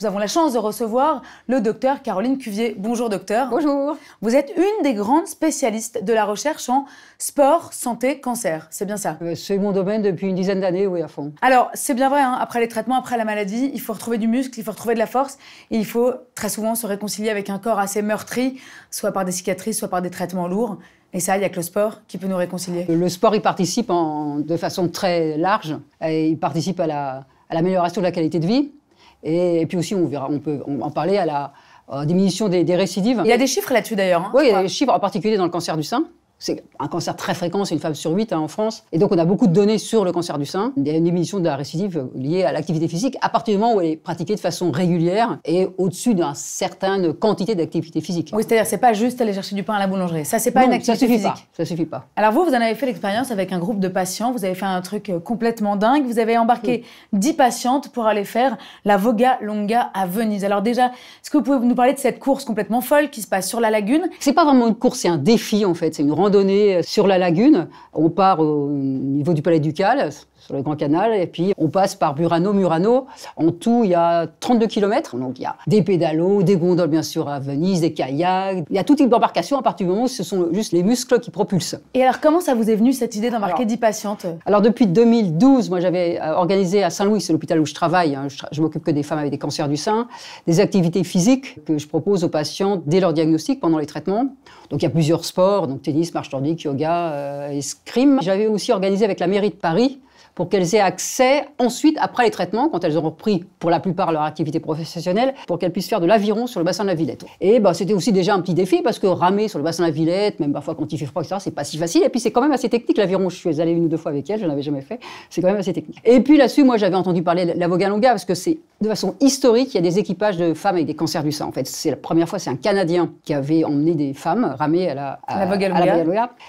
Nous avons la chance de recevoir le docteur Caroline Cuvier. Bonjour docteur. Bonjour. Vous êtes une des grandes spécialistes de la recherche en sport, santé, cancer. C'est bien ça euh, C'est mon domaine depuis une dizaine d'années, oui, à fond. Alors, c'est bien vrai, hein. après les traitements, après la maladie, il faut retrouver du muscle, il faut retrouver de la force, et il faut très souvent se réconcilier avec un corps assez meurtri, soit par des cicatrices, soit par des traitements lourds. Et ça, il n'y a que le sport qui peut nous réconcilier. Le sport, il participe de façon très large. Et il participe à l'amélioration de la qualité de vie et, puis aussi, on, verra, on peut en parler à la euh, diminution des, récidives. Il y a des chiffres là-dessus d'ailleurs. Hein, oui, des chiffres en particulier dans le cancer du sein. C'est un cancer très fréquent, c'est une femme sur huit hein, en France. Et donc, on a beaucoup de données sur le cancer du sein. Il y a une diminution de la récidive euh, liée à l'activité physique à partir du moment où elle est pratiquée de façon régulière et au-dessus d'une certaine quantité d'activité physique. Oui, c'est-à-dire, c'est pas juste aller chercher du pain à la boulangerie. Ça, c'est pas une activité suffit physique. Pas. Ça suffit pas. Alors, vous, vous en avez fait l'expérience avec un groupe de patients. Vous avez fait un truc euh, complètement dingue. Vous avez embarqué dix 10 patientes pour aller faire la Voga Longa à Venise. Alors, déjà, est-ce que vous pouvez nous parler de cette course complètement folle qui se passe sur la lagune C'est pas vraiment une course, c'est un défi, en fait. C'est une sur la lagune. On part au niveau du palais ducal, sur le Grand Canal. Et puis, on passe par Burano, Murano. En tout, il y a 32 km. Donc, il y a des pédalos, des gondoles, bien sûr, à Venise, des kayaks. Il y a tout type d'embarcation à partir du moment où ce sont juste les muscles qui propulsent. Et alors, comment ça vous est venu, cette idée d'embarquer 10 patientes Alors, depuis 2012, moi, j'avais euh, organisé à Saint-Louis, c'est l'hôpital où je travaille, hein. je, m'occupe que des femmes avec des cancers du sein, des activités physiques que je propose aux patients dès leur diagnostic, pendant les traitements. Donc, il y a plusieurs sports, donc tennis, marche nordique, yoga, euh, escrime. J'avais aussi organisé avec la mairie de Paris pour qu'elles aient accès ensuite, après les traitements, quand elles ont repris pour la plupart leur activité professionnelle, pour qu'elles puissent faire de l'aviron sur le bassin de la Villette. Et bah, c'était aussi déjà un petit défi parce que ramer sur le bassin de la Villette, même parfois quand il fait froid, etc., c'est pas si facile. Et puis c'est quand même assez technique l'aviron. Je suis allée une ou deux fois avec elle, je l'avais jamais fait. C'est quand même assez technique. Et puis là-dessus, moi j'avais entendu parler de la Vogalonga parce que c'est de façon historique, il y a des équipages de femmes avec des cancers du sein. En fait, c'est la première fois, c'est un Canadien qui avait emmené des femmes ramer à la, à,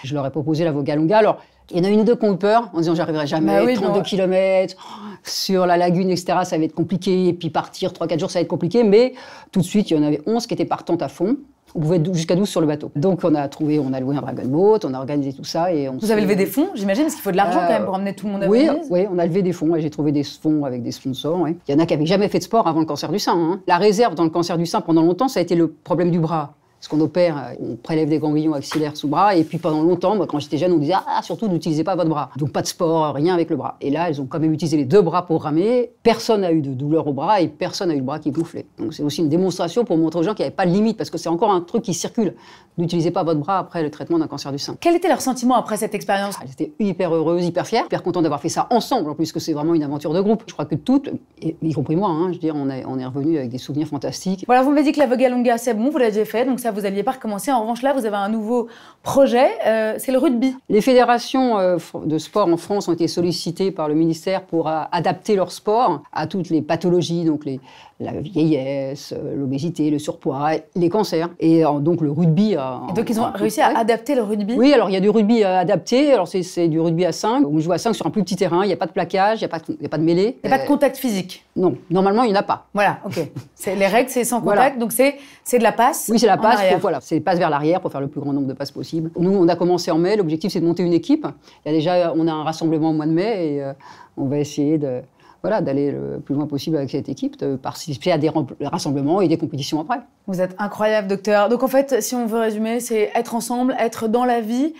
Je leur ai proposé la Vogalonga. Alors, il y en a une ou deux qui ont eu peur en disant j'arriverai jamais, bah 32 km sur la lagune, etc. Ça va être compliqué. Et puis partir 3-4 jours, ça va être compliqué. Mais tout de suite, il y en avait 11 qui étaient partantes à fond. On pouvait être jusqu'à 12 sur le bateau. Donc on a trouvé, on a loué un dragon boat, on a organisé tout ça. et on Vous avez levé des fonds, j'imagine, parce qu'il faut de l'argent euh, quand même pour emmener tout le monde à oui, Oui, on a levé des fonds et j'ai trouvé des fonds avec des sponsors. Ouais. Il y en a qui n'avaient jamais fait de sport avant le cancer du sein. Hein. La réserve dans le cancer du sein pendant longtemps, ça a été le problème du bras ce qu'on opère, euh, on prélève des ganglions axillaires sous bras. Et puis pendant longtemps, quand j'étais jeune, on disait Ah, surtout n'utilisez pas votre bras. Donc pas de sport, rien avec le bras. Et là, ils ont quand même utilisé les deux bras pour ramer. Personne n'a eu de douleur au bras et personne n'a eu le bras qui gonflait. Donc c'est aussi une démonstration pour montrer aux gens qu'il n'y avait pas de limite parce que c'est encore un truc qui circule. N'utilisez pas votre bras après le traitement d'un cancer du sein. Quel était leur sentiment après cette expérience Elles ah, étaient hyper heureuses, hyper fières, hyper contentes d'avoir fait ça ensemble en plus que c'est vraiment une aventure de groupe. Je crois que toutes, y compris moi, hein, je veux dire, on, on est revenu avec des souvenirs fantastiques. Voilà, vous m'avez dit que la longa c'est bon, vous l'avez fait, donc ça vous alliez pas recommencer. En revanche, là, vous avez un nouveau projet, euh, c'est le rugby. Les fédérations euh, de sport en France ont été sollicitées par le ministère pour euh, adapter leur sport à toutes les pathologies, donc les, la vieillesse, l'obésité, le surpoids, les cancers. Et donc le rugby. donc ils ont réussi à adapter le rugby Oui, alors il y a du rugby adapté. Alors c'est du rugby à 5. On joue à 5 sur un plus petit terrain. Il n'y a pas de plaquage, il n'y a, pas de mêlée. Il n'y a pas de contact physique Non, normalement il n'y en a pas. Voilà, ok. les règles, c'est sans contact. Donc c'est de la passe. Oui, c'est la passe. Voilà, c'est passe vers l'arrière pour faire le plus grand nombre de passes possible. Nous, on a commencé en mai. L'objectif, c'est de monter une équipe. Il y a déjà, on a un rassemblement au mois de mai et euh, on va essayer de voilà, d'aller le plus loin possible avec cette équipe, de participer à des rassemblements et des compétitions après. Vous êtes incroyable, docteur. Donc en fait, si on veut résumer, c'est être ensemble, être dans la vie,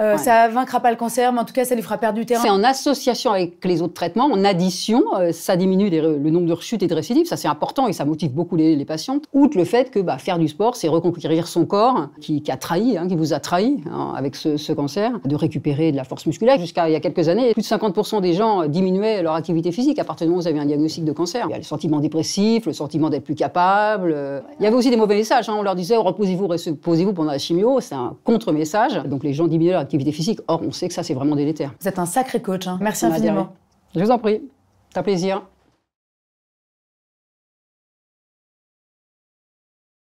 ça euh, ne Ça vaincra pas le cancer, mais en tout cas, ça lui fera perdre du terrain. C'est en association avec les autres traitements, en addition, euh, ça diminue le nombre de rechutes et de récidives. Ça, c'est important et ça motive beaucoup les, les patientes. Outre le fait que bah, faire du sport, c'est reconquérir son corps hein, qui, a trahi, hein, qui vous a trahi hein, avec ce, cancer, de récupérer de la force musculaire. Jusqu'à il y a quelques années, plus de 50% des gens euh, diminuaient leur activité physique à partir du moment où vous avez un diagnostic de cancer. Il y a le sentiment dépressif, le sentiment d'être plus capable. Il y avait aussi des mauvais messages. On leur disait reposez-vous, reposez-vous pendant la chimio. C'est un contre-message. Donc les gens diminuaient leur physique. Or, on sait que ça, c'est vraiment délétère. Vous êtes un sacré coach. Hein. Merci infiniment. Je vous en prie. C'est plaisir.